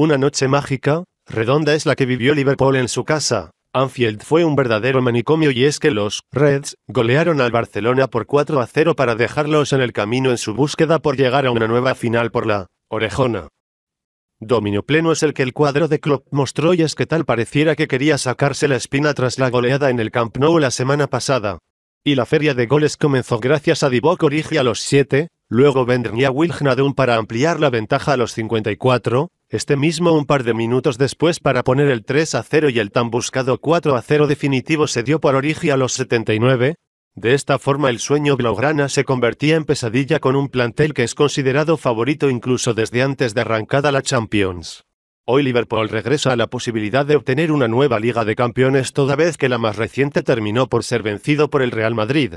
Una noche mágica, redonda es la que vivió Liverpool en su casa. Anfield fue un verdadero manicomio y es que los Reds golearon al Barcelona por 4 a 0 para dejarlos en el camino en su búsqueda por llegar a una nueva final por la Orejona. Dominio pleno es el que el cuadro de Klopp mostró y es que tal pareciera que quería sacarse la espina tras la goleada en el Camp Nou la semana pasada. Y la feria de goles comenzó gracias a Divock Origi a los 7, Luego vendría un para ampliar la ventaja a los 54, este mismo un par de minutos después para poner el 3 a 0 y el tan buscado 4 a 0 definitivo se dio por origen a los 79. De esta forma el sueño blaugrana se convertía en pesadilla con un plantel que es considerado favorito incluso desde antes de arrancada la Champions. Hoy Liverpool regresa a la posibilidad de obtener una nueva Liga de Campeones toda vez que la más reciente terminó por ser vencido por el Real Madrid.